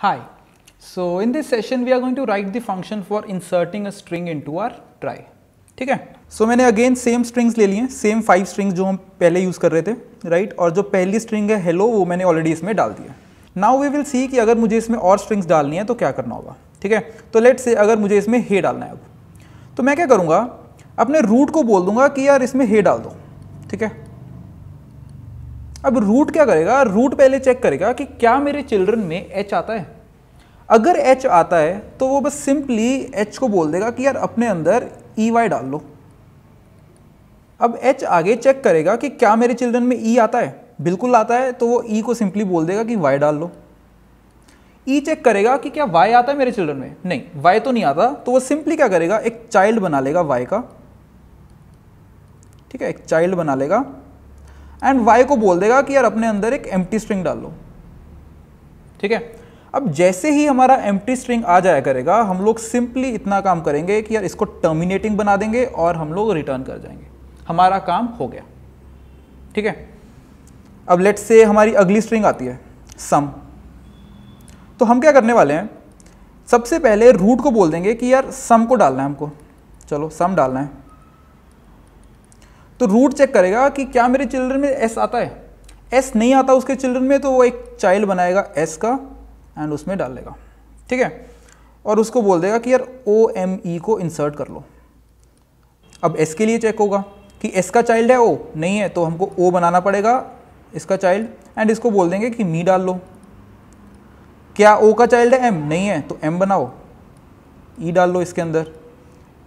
Hi, so in this session we are going to write the function for inserting a string into our try. ठीक है सो मैंने again same strings ले लिए same five strings जो हम पहले use कर रहे थे राइट right? और जो पहली स्ट्रिंग है हेलो वो मैंने ऑलरेडी इसमें डाल दिया नाउ वी विल सी कि अगर मुझे इसमें और स्ट्रिंग्स डालनी है तो क्या करना होगा ठीक है तो लेट्स से अगर मुझे इसमें हे डालना है अब तो मैं क्या करूँगा अपने रूट को बोल दूंगा कि यार इसमें हे डाल दो ठीक है अब रूट क्या करेगा रूट पहले चेक करेगा कि क्या मेरे चिल्ड्रन में एच आता है अगर एच आता है तो वो बस सिंपली एच को बोल देगा कि यार अपने अंदर ई e वाई डाल लो अब एच आगे चेक करेगा कि क्या मेरे चिल्ड्रन में ई e आता है बिल्कुल आता है तो वो ई e को सिंपली बोल देगा कि वाई डाल लो ई चेक करेगा कि क्या वाई आता है मेरे चिल्ड्रन में नहीं वाई तो नहीं आता तो वो सिंपली क्या करेगा एक चाइल्ड बना लेगा वाई का ठीक है एक चाइल्ड बना लेगा एंड वाई को बोल देगा कि यार अपने अंदर एक एम्प्टी स्ट्रिंग डाल लो ठीक है अब जैसे ही हमारा एम स्ट्रिंग आ जाया करेगा हम लोग सिंपली इतना काम करेंगे कि यार इसको टर्मिनेटिंग बना देंगे और हम लोग रिटर्न कर जाएंगे हमारा काम हो गया ठीक है अब लेट्स से हमारी अगली स्ट्रिंग आती है सम तो हम क्या करने वाले हैं सबसे पहले रूट को बोल देंगे कि यार सम को डालना है हमको चलो सम डालना है तो रूट चेक करेगा कि क्या मेरे चिल्ड्रन में एस आता है एस नहीं आता उसके चिल्ड्रन में तो वो एक चाइल्ड बनाएगा एस का एंड उसमें डाल देगा ठीक है और उसको बोल देगा कि यार ओ एम ई को इंसर्ट कर लो अब एस के लिए चेक होगा कि एस का चाइल्ड है ओ नहीं है तो हमको ओ बनाना पड़ेगा इसका चाइल्ड एंड इसको बोल देंगे कि मी डाल लो क्या ओ का चाइल्ड है एम नहीं है तो एम बनाओ ई e डाल लो इसके अंदर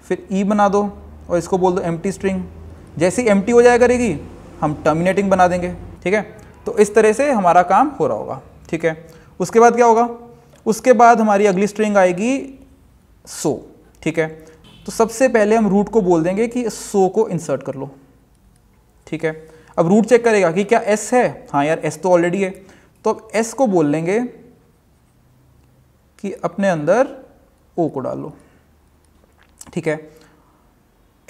फिर ई e बना दो और इसको बोल दो एम स्ट्रिंग जैसे एम एम हो जाया करेगी हम टर्मिनेटिंग बना देंगे ठीक है तो इस तरह से हमारा काम हो रहा होगा ठीक है उसके बाद क्या होगा उसके बाद हमारी अगली स्ट्रिंग आएगी सो ठीक है तो सबसे पहले हम रूट को बोल देंगे कि सो को इंसर्ट कर लो ठीक है अब रूट चेक करेगा कि क्या एस है हाँ यार एस तो ऑलरेडी है तो अब एस को बोल लेंगे कि अपने अंदर ओ को डालो ठीक है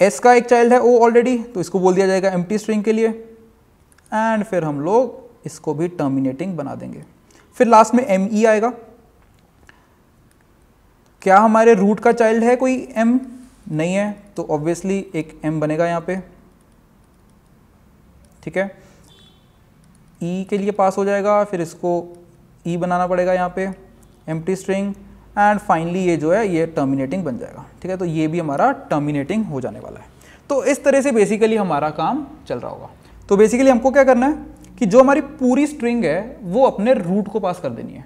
एस का एक चाइल्ड है ओ ऑलरेडी तो इसको बोल दिया जाएगा एम्प्टी स्ट्रिंग के लिए एंड फिर हम लोग इसको भी टर्मिनेटिंग बना देंगे फिर लास्ट में एम ई e आएगा क्या हमारे रूट का चाइल्ड है कोई एम नहीं है तो ऑब्वियसली एक एम बनेगा यहां पे ठीक है ई e के लिए पास हो जाएगा फिर इसको ई e बनाना पड़ेगा यहां पे empty string and finally ये जो है ये टर्मिनेटिंग बन जाएगा ठीक है तो ये भी हमारा टर्मिनेटिंग हो जाने वाला है तो इस तरह से बेसिकली हमारा काम चल रहा होगा तो बेसिकली हमको क्या करना है कि जो हमारी पूरी स्ट्रिंग है वो अपने रूट को पास कर देनी है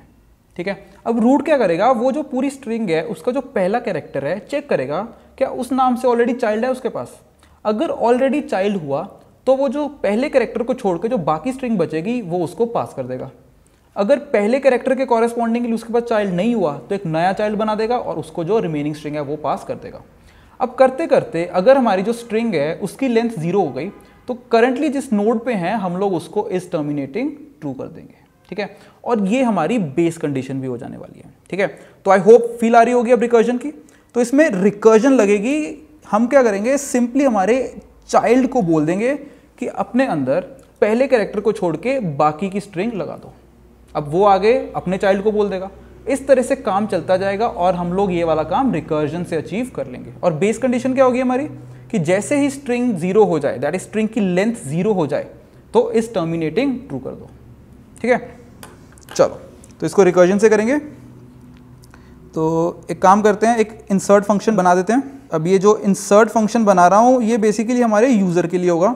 ठीक है अब रूट क्या करेगा वो जो पूरी स्ट्रिंग है उसका जो पहला कैरेक्टर है चेक करेगा क्या उस नाम से ऑलरेडी चाइल्ड है उसके पास अगर ऑलरेडी चाइल्ड हुआ तो वो जो पहले कैरेक्टर को छोड़ के जो बाकी स्ट्रिंग बचेगी वो उसको पास कर देगा अगर पहले कैरेक्टर के कॉरेस्पॉन्डिंगली उसके पास चाइल्ड नहीं हुआ तो एक नया चाइल्ड बना देगा और उसको जो रिमेनिंग स्ट्रिंग है वो पास कर देगा अब करते करते अगर हमारी जो स्ट्रिंग है उसकी लेंथ जीरो हो गई तो करंटली जिस नोड पे हैं हम लोग उसको इज टर्मिनेटिंग ट्रू कर देंगे ठीक है और ये हमारी बेस कंडीशन भी हो जाने वाली है ठीक है तो आई होप फील आ रही होगी अब रिकर्जन की तो इसमें रिकर्जन लगेगी हम क्या करेंगे सिंपली हमारे चाइल्ड को बोल देंगे कि अपने अंदर पहले कैरेक्टर को छोड़ के बाकी की स्ट्रिंग लगा दो अब वो आगे अपने चाइल्ड को बोल देगा इस तरह से काम चलता जाएगा और हम लोग ये वाला काम रिकर्जन से अचीव कर लेंगे और बेस कंडीशन क्या होगी हमारी कि जैसे ही स्ट्रिंग जीरो हो जाए दैट इज स्ट्रिंग की लेंथ जीरो हो जाए तो इस टर्मिनेटिंग ट्रू कर दो ठीक है चलो तो इसको रिकर्जन से करेंगे तो एक काम करते हैं एक इंसर्ट फंक्शन बना देते हैं अब ये जो इंसर्ट फंक्शन बना रहा हूँ ये बेसिकली हमारे यूज़र के लिए होगा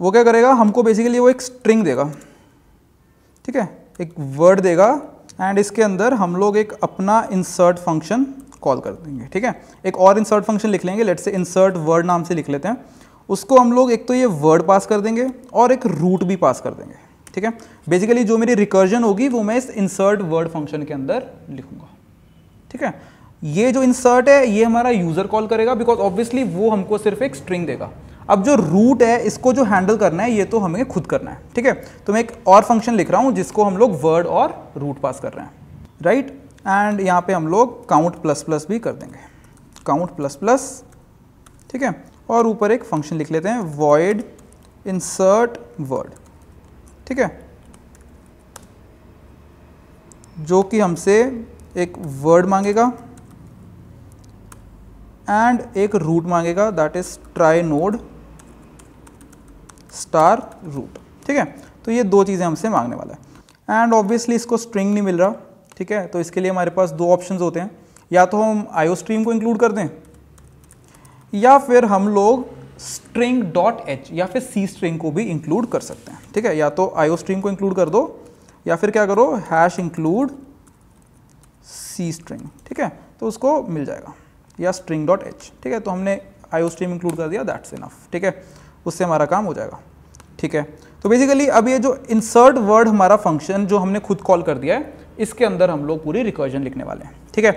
वो क्या करेगा हमको बेसिकली वो एक स्ट्रिंग देगा ठीक है एक वर्ड देगा एंड इसके अंदर हम लोग एक अपना इंसर्ट फंक्शन कॉल कर देंगे ठीक है एक और इंसर्ट फंक्शन लिख लेंगे लेट से इंसर्ट वर्ड नाम से लिख लेते हैं उसको हम लोग एक तो ये वर्ड पास कर देंगे और एक रूट भी पास कर देंगे ठीक है बेसिकली जो मेरी रिकर्जन होगी वो मैं इस इंसर्ट वर्ड फंक्शन के अंदर लिखूंगा ठीक है ये जो इंसर्ट है ये हमारा यूज़र कॉल करेगा बिकॉज ऑब्वियसली वो हमको सिर्फ एक स्ट्रिंग देगा अब जो रूट है इसको जो हैंडल करना है ये तो हमें खुद करना है ठीक है तो मैं एक और फंक्शन लिख रहा हूँ जिसको हम लोग वर्ड और रूट पास कर रहे हैं राइट एंड यहाँ पे हम लोग काउंट प्लस प्लस भी कर देंगे काउंट प्लस प्लस ठीक है और ऊपर एक फंक्शन लिख लेते हैं वॉइड इंसर्ट वर्ड ठीक है जो कि हमसे एक वर्ड मांगेगा एंड एक रूट मांगेगा that is trie node star root ठीक है तो ये दो चीज़ें हमसे मांगने वाला है एंड ऑब्वियसली इसको स्ट्रिंग नहीं मिल रहा ठीक है तो इसके लिए हमारे पास दो ऑप्शन होते हैं या तो हम आयो स्ट्रीम को इंक्लूड कर दें या फिर हम लोग स्ट्रिंग डॉट एच या फिर सी स्ट्रिंग को भी इंक्लूड कर सकते हैं ठीक है या तो आयो स्ट्रीम को इंक्लूड कर दो या फिर क्या करो हैश इंक्लूड सी स्ट्रिंग ठीक है तो उसको मिल जाएगा या स्ट्रिंग डॉट एच ठीक है तो हमने आयो स्ट्रीम इंक्लूड कर दिया दैट्स इनफ ठीक है उससे हमारा काम हो जाएगा ठीक है तो बेसिकली अब ये जो इंसर्ट वर्ड हमारा फंक्शन जो हमने खुद कॉल कर दिया है इसके अंदर हम लोग पूरी रिकर्जन लिखने वाले हैं ठीक है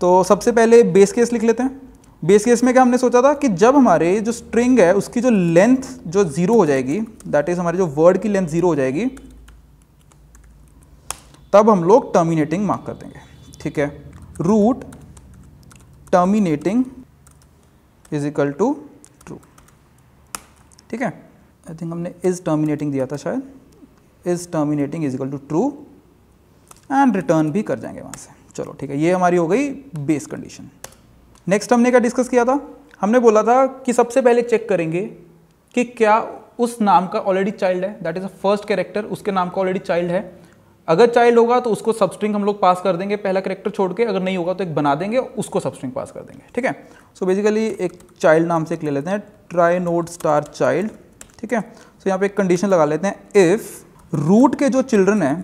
तो सबसे पहले बेस केस लिख लेते हैं बेस केस में क्या हमने सोचा था कि जब हमारे जो स्ट्रिंग है उसकी जो लेंथ जो ज़ीरो हो जाएगी दैट इज़ हमारे जो वर्ड की लेंथ ज़ीरो हो जाएगी तब हम लोग टर्मिनेटिंग मार्क कर देंगे ठीक है root terminating is equal to ठीक है आई थिंक हमने इज टर्मिनेटिंग दिया था शायद is terminating is equal to true and return भी कर जाएंगे वहां से चलो ठीक है ये हमारी हो गई बेस कंडीशन नेक्स्ट हमने क्या डिस्कस किया था हमने बोला था कि सबसे पहले चेक करेंगे कि क्या उस नाम का ऑलरेडी चाइल्ड है that is a first character उसके नाम का ऑलरेडी चाइल्ड है अगर चाइल्ड होगा तो उसको सबस्ट्रिंग हम लोग पास कर देंगे पहला करेक्टर छोड़ के अगर नहीं होगा तो एक बना देंगे उसको सबस्ट्रिंग पास कर देंगे ठीक है सो बेसिकली एक चाइल्ड नाम से एक ले लेते हैं ट्राई नोड स्टार चाइल्ड ठीक है सो so, यहाँ पे एक कंडीशन लगा लेते हैं इफ़ रूट के जो चिल्ड्रन है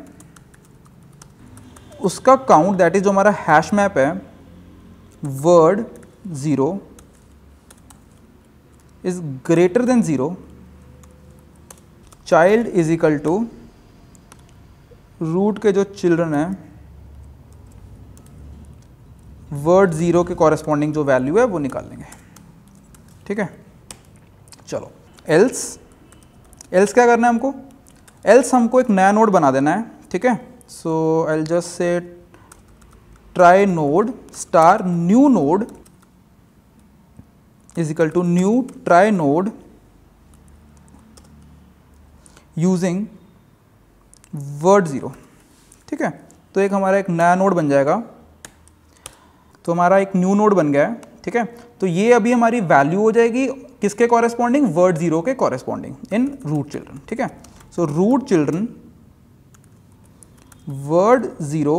उसका काउंट दैट इज जो हमारा हैश मैप है word zero is greater than zero child is equal to root के जो चिल्ड्रन हैं वर्ड ज़ीरो के कॉरेस्पॉन्डिंग जो वैल्यू है वो निकाल लेंगे ठीक है चलो एल्स एल्स क्या करना है हमको एल्स हमको एक नया नोड बना देना है ठीक है सो एल जस्ट से trie node star new node is equal to new new node using word zero ठीक है तो एक हमारा एक नया नोड बन जाएगा तो हमारा एक न्यू नोड बन गया है ठीक है तो ये अभी हमारी वैल्यू हो जाएगी किसके कॉरेस्पॉन्डिंग वर्ड ज़ीरो के कॉरेस्पॉन्डिंग इन रूट चिल्ड्रन ठीक है so root children word zero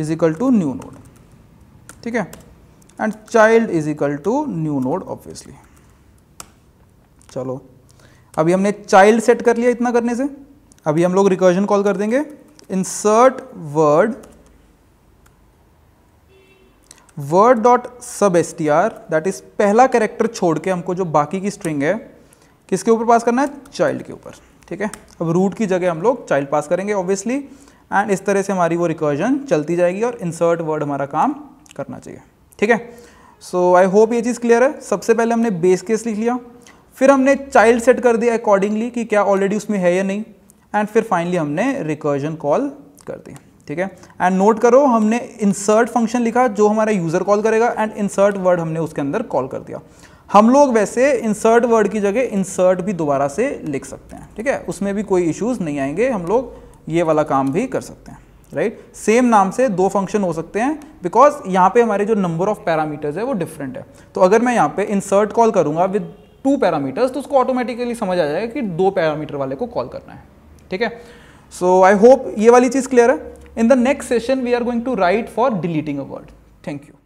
is equal to new node ठीक है and child is equal to new node obviously चलो अभी हमने चाइल्ड सेट कर लिया इतना करने से अभी हम लोग रिकर्जन कॉल कर देंगे insert word word dot sub S T R that is पहला कैरेक्टर छोड़ के हमको जो बाकी की स्ट्रिंग है किसके ऊपर पास करना है चाइल्ड के ऊपर ठीक है अब रूट की जगह हम लोग चाइल्ड पास करेंगे ऑब्वियसली एंड इस तरह से हमारी वो रिकर्जन चलती जाएगी और इंसर्ट वर्ड हमारा काम करना चाहिए ठीक है सो आई होप ये चीज़ क्लियर है सबसे पहले हमने बेस केस लिख लिया फिर हमने चाइल्ड सेट कर दिया अकॉर्डिंगली कि क्या ऑलरेडी उसमें है या नहीं एंड फिर फाइनली हमने रिकर्जन कॉल कर दी ठीक है एंड नोट करो हमने इंसर्ट फंक्शन लिखा जो हमारा यूज़र कॉल करेगा एंड इंसर्ट वर्ड हमने उसके अंदर कॉल कर दिया हम लोग वैसे इंसर्ट वर्ड की जगह इंसर्ट भी दोबारा से लिख सकते हैं ठीक है उसमें भी कोई इश्यूज़ नहीं आएंगे हम लोग ये वाला काम भी कर सकते हैं राइट right? सेम नाम से दो फंक्शन हो सकते हैं बिकॉज यहाँ पे हमारे जो नंबर ऑफ पैरामीटर्स है वो डिफरेंट है तो अगर मैं यहाँ पे इंसर्ट कॉल करूँगा विद टू पैरामीटर्स तो उसको ऑटोमेटिकली समझ आ जाएगा कि दो पैरामीटर वाले को कॉल करना है ठीक है सो आई होप ये वाली चीज़ क्लियर है in the next session we are going to write for deleting a word thank you